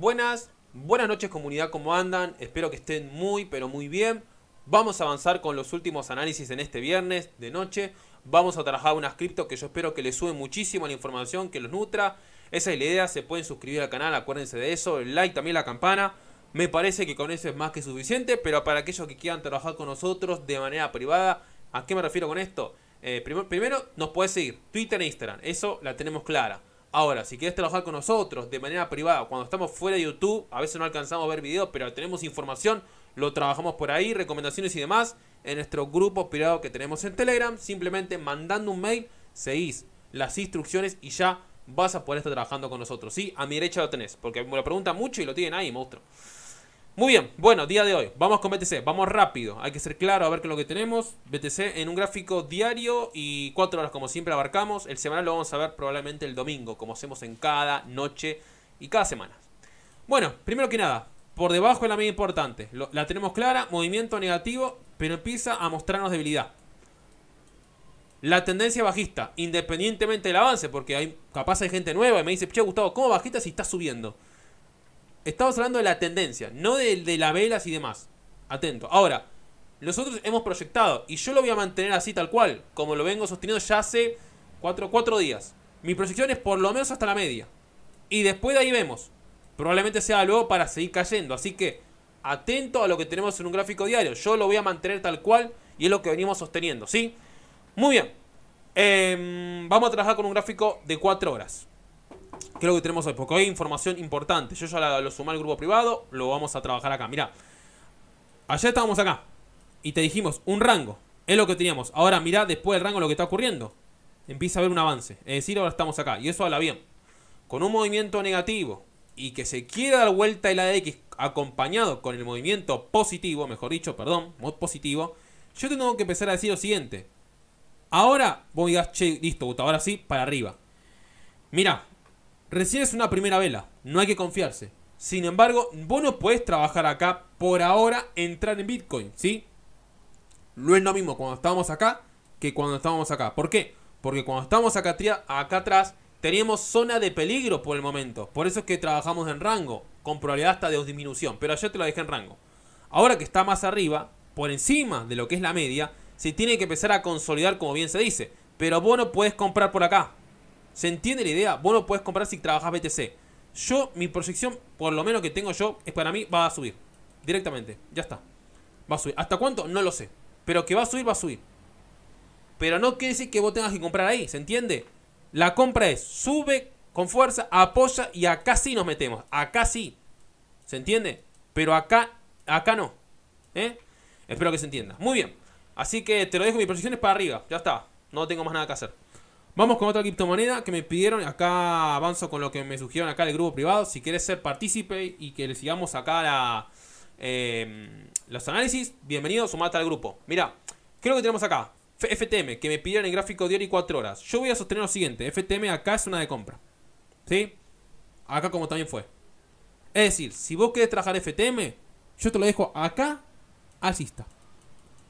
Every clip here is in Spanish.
Buenas, buenas noches comunidad, ¿cómo andan? Espero que estén muy, pero muy bien. Vamos a avanzar con los últimos análisis en este viernes de noche. Vamos a trabajar unas cripto que yo espero que les suben muchísimo la información, que los nutra. Esa es la idea, se pueden suscribir al canal, acuérdense de eso, el like, también la campana. Me parece que con eso es más que suficiente, pero para aquellos que quieran trabajar con nosotros de manera privada, ¿a qué me refiero con esto? Eh, primero, primero, nos puedes seguir, Twitter e Instagram, eso la tenemos clara. Ahora, si quieres trabajar con nosotros de manera privada, cuando estamos fuera de YouTube, a veces no alcanzamos a ver videos, pero tenemos información, lo trabajamos por ahí, recomendaciones y demás, en nuestro grupo privado que tenemos en Telegram, simplemente mandando un mail, seguís las instrucciones y ya vas a poder estar trabajando con nosotros. Sí, a mi derecha lo tenés, porque me lo preguntan mucho y lo tienen ahí, monstruo. Muy bien, bueno, día de hoy, vamos con BTC, vamos rápido, hay que ser claro a ver qué es lo que tenemos. BTC en un gráfico diario y 4 horas como siempre abarcamos, el semanal lo vamos a ver probablemente el domingo, como hacemos en cada noche y cada semana. Bueno, primero que nada, por debajo es la media importante, la tenemos clara, movimiento negativo, pero empieza a mostrarnos debilidad. La tendencia bajista, independientemente del avance, porque hay, capaz hay gente nueva y me dice, che Gustavo, ¿cómo bajitas si está subiendo? Estamos hablando de la tendencia, no de, de las velas y demás. Atento. Ahora, nosotros hemos proyectado, y yo lo voy a mantener así tal cual, como lo vengo sosteniendo ya hace 4, días. Mi proyección es por lo menos hasta la media. Y después de ahí vemos. Probablemente sea luego para seguir cayendo. Así que atento a lo que tenemos en un gráfico diario. Yo lo voy a mantener tal cual y es lo que venimos sosteniendo. ¿sí? Muy bien. Em, vamos a trabajar con un gráfico de 4 horas creo que tenemos hoy, porque hoy hay información importante. Yo ya lo sumé al grupo privado, lo vamos a trabajar acá. Mirá, Allá estábamos acá y te dijimos un rango, es lo que teníamos. Ahora mira después del rango lo que está ocurriendo. Empieza a haber un avance. Es decir, ahora estamos acá y eso habla bien. Con un movimiento negativo y que se quiera dar vuelta el ADX acompañado con el movimiento positivo, mejor dicho, perdón, positivo, yo tengo que empezar a decir lo siguiente. Ahora voy a che, listo, ahora sí, para arriba. Mira, Recién es una primera vela, no hay que confiarse. Sin embargo, vos no podés trabajar acá por ahora, entrar en Bitcoin, ¿sí? No es lo mismo cuando estábamos acá que cuando estábamos acá. ¿Por qué? Porque cuando estábamos acá, atrás teníamos zona de peligro por el momento. Por eso es que trabajamos en rango, con probabilidad hasta de disminución. Pero yo te lo dejé en rango. Ahora que está más arriba, por encima de lo que es la media, se tiene que empezar a consolidar como bien se dice. Pero vos no comprar por acá. ¿Se entiende la idea? Vos lo podés comprar si trabajas BTC. Yo, mi proyección, por lo menos que tengo yo, es para mí, va a subir. Directamente, ya está. Va a subir. ¿Hasta cuánto? No lo sé. Pero que va a subir, va a subir. Pero no quiere decir que vos tengas que comprar ahí, ¿se entiende? La compra es sube con fuerza, apoya y acá sí nos metemos. Acá sí. ¿Se entiende? Pero acá, acá no. ¿Eh? Espero que se entienda. Muy bien. Así que te lo dejo, mi proyección es para arriba. Ya está. No tengo más nada que hacer. Vamos con otra criptomoneda que me pidieron. Acá avanzo con lo que me sugirieron acá El grupo privado. Si quieres ser partícipe y que le sigamos acá la, em, los análisis, bienvenido, sumate al grupo. Mira, ¿qué es lo que tenemos acá? FTM, que me pidieron el gráfico diario y 4 horas. Yo voy a sostener lo siguiente. FTM acá es una de compra. ¿Sí? Acá como también fue. Es decir, si vos querés trabajar FTM, yo te lo dejo acá, Así está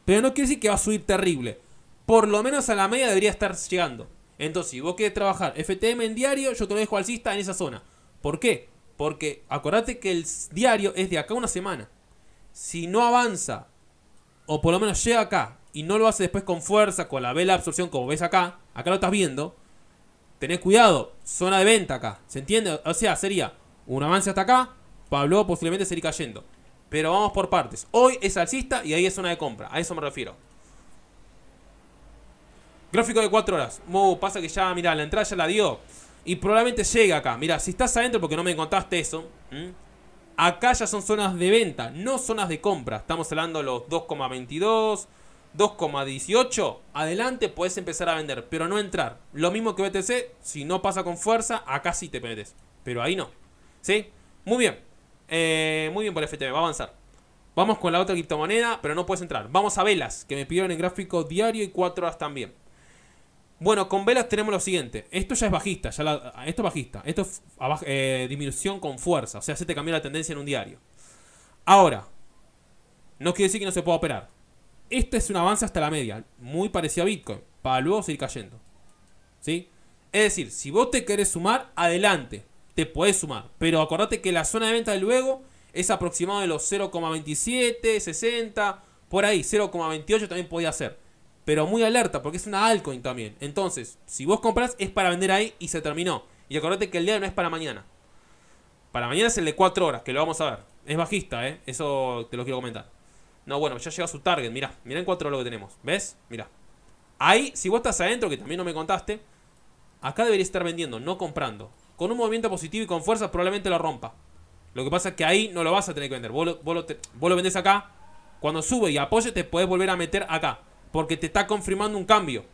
Pero no quiere decir que va a subir terrible. Por lo menos a la media debería estar llegando. Entonces, si vos querés trabajar FTM en diario, yo te lo dejo alcista en esa zona. ¿Por qué? Porque acordate que el diario es de acá una semana. Si no avanza, o por lo menos llega acá, y no lo hace después con fuerza, con la vela de absorción como ves acá, acá lo estás viendo, tenés cuidado, zona de venta acá, ¿se entiende? O sea, sería un avance hasta acá, Pablo posiblemente seguir cayendo. Pero vamos por partes. Hoy es alcista y ahí es zona de compra. A eso me refiero. Gráfico de 4 horas. Mo, pasa que ya, mira, la entrada ya la dio. Y probablemente llega acá. Mira, si estás adentro, porque no me contaste eso. Acá ya son zonas de venta, no zonas de compra. Estamos hablando de los 2,22, 2,18. Adelante puedes empezar a vender, pero no entrar. Lo mismo que BTC, si no pasa con fuerza, acá sí te metes. Pero ahí no. ¿Sí? Muy bien. Eh, muy bien por FTM, va a avanzar. Vamos con la otra criptomoneda, pero no puedes entrar. Vamos a velas, que me pidieron en gráfico diario y 4 horas también. Bueno, con velas tenemos lo siguiente. Esto ya es bajista, ya esto es bajista. Esto es eh, disminución con fuerza. O sea, se te cambió la tendencia en un diario. Ahora, no quiere decir que no se pueda operar. Este es un avance hasta la media, muy parecido a Bitcoin, para luego seguir cayendo. ¿Sí? Es decir, si vos te querés sumar, adelante, te podés sumar. Pero acordate que la zona de venta de luego es aproximada de los 0,27, 60, por ahí, 0,28 también podía ser. Pero muy alerta, porque es una altcoin también. Entonces, si vos compras, es para vender ahí y se terminó. Y acordate que el día no es para mañana. Para mañana es el de 4 horas, que lo vamos a ver. Es bajista, ¿eh? Eso te lo quiero comentar. No, bueno, ya llega su target. Mirá, mirá en 4 horas lo que tenemos. ¿Ves? Mirá. Ahí, si vos estás adentro, que también no me contaste, acá deberías estar vendiendo, no comprando. Con un movimiento positivo y con fuerza probablemente lo rompa. Lo que pasa es que ahí no lo vas a tener que vender. Vos lo, vendés acá. Cuando sube y apoye, te podés volver a meter acá porque te está confirmando un cambio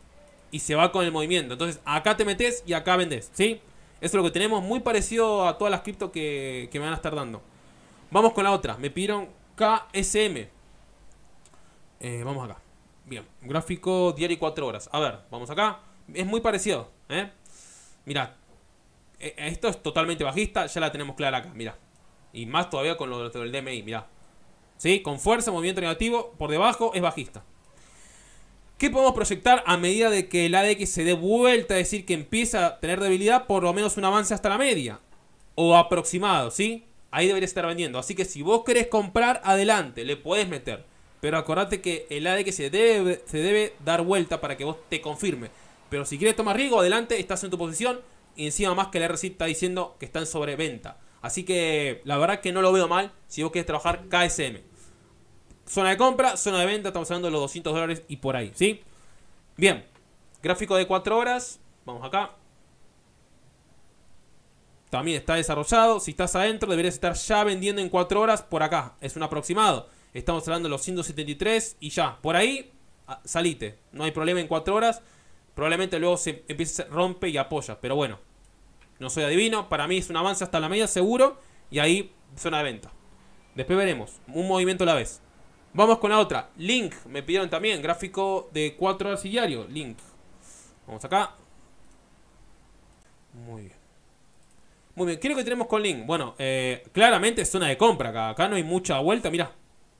y se va con el movimiento. Entonces, acá te metes y acá vendes, ¿sí? Eso es lo que tenemos, muy parecido a todas las cripto que, me van a estar dando. Vamos con la otra, me pidieron KSM. Eh, vamos acá. Bien, gráfico diario y 4 horas. A ver, vamos acá. Es muy parecido, ¿eh? ¿eh? esto es totalmente bajista, ya la tenemos clara acá, mira Y más todavía con lo del DMI, mira ¿Sí? Con fuerza, movimiento negativo, por debajo es bajista. ¿Qué podemos proyectar a medida de que el ADX se dé vuelta, es decir, que empieza a tener debilidad, por lo menos un avance hasta la media? O aproximado, ¿sí? Ahí debería estar vendiendo. Así que si vos querés comprar, adelante, le puedes meter. Pero acordate que el ADX se debe, dar vuelta para que vos te confirme. Pero si quieres tomar riesgo, adelante, estás en tu posición. Y encima más que el RC está diciendo que están en sobreventa. Así que la verdad que no lo veo mal si vos querés trabajar KSM. Zona de compra, zona de venta, estamos hablando de los 200 dólares y por ahí, ¿sí? Bien, gráfico de 4 horas, vamos acá. También está desarrollado, si estás adentro deberías estar ya vendiendo en 4 horas por acá, es un aproximado. Estamos hablando de los 173 y ya, por ahí ah, salite, no hay problema en 4 horas. Probablemente luego se empiece, rompe y apoya, pero bueno, no soy adivino, para mí es un avance hasta la media seguro y ahí zona de venta. Después veremos, un movimiento a la vez. Vamos con la otra. Link, me pidieron también. Gráfico de 4 horas Link. Vamos acá. Muy bien. Muy bien, ¿qué es lo que tenemos con Link? Bueno, eh, claramente es zona de compra acá. no hay mucha vuelta, Mira,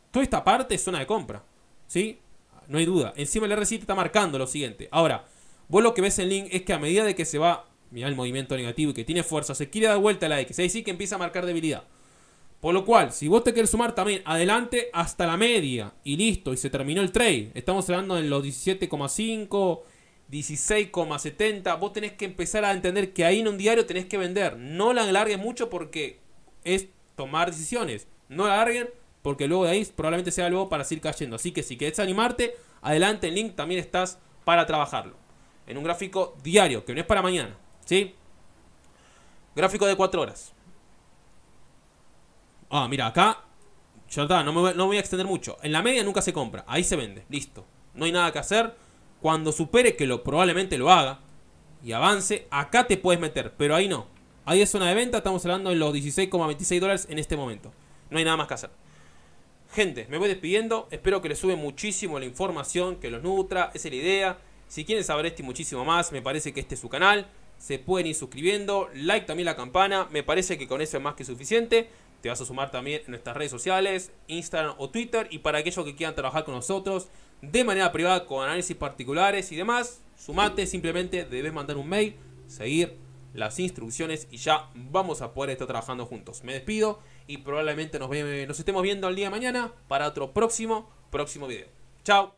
Toda esta parte es zona de compra. ¿Sí? No hay duda. Encima el R7 está marcando lo siguiente. Ahora, vos lo que ves en Link es que a medida de que se va... Mirá el movimiento negativo y que tiene fuerza. Se quiere dar vuelta a la X. Ahí sí que empieza a marcar debilidad. Por lo cual, si vos te querés sumar también, adelante hasta la media y listo, y se terminó el trade. Estamos hablando de los 17,5, 16,70. Vos tenés que empezar a entender que ahí en un diario tenés que vender. No la alargues mucho porque es tomar decisiones. No la alarguen porque luego de ahí probablemente sea algo para seguir cayendo. Así que si querés animarte, adelante en link también estás para trabajarlo. En un gráfico diario, que no es para mañana. ¿Sí? Gráfico de 4 horas. Ah, mira, acá. Ya está, no, me voy, a extender mucho. En la media nunca se compra, ahí se vende, listo. No hay nada que hacer. Cuando supere, que lo probablemente lo haga y avance, acá te puedes meter, pero ahí no. Ahí es zona de venta, estamos hablando de los 16,26 dólares en este momento. No hay nada más que hacer. Gente, me voy despidiendo. Espero que les sube muchísimo la información, que los nutra. Esa es la idea. Si quieren saber esto y muchísimo más, me parece que este es su canal. Se pueden ir suscribiendo. Like también la campana. Me parece que con eso es más que suficiente te vas a sumar también en nuestras redes sociales, Instagram o Twitter. Y para aquellos que quieran trabajar con nosotros de manera privada, con análisis particulares y demás, sumate, simplemente debes mandar un mail, seguir las instrucciones y ya vamos a poder estar trabajando juntos. Me despido y probablemente nos, nos estemos viendo el día de mañana para otro próximo, próximo video. Chao.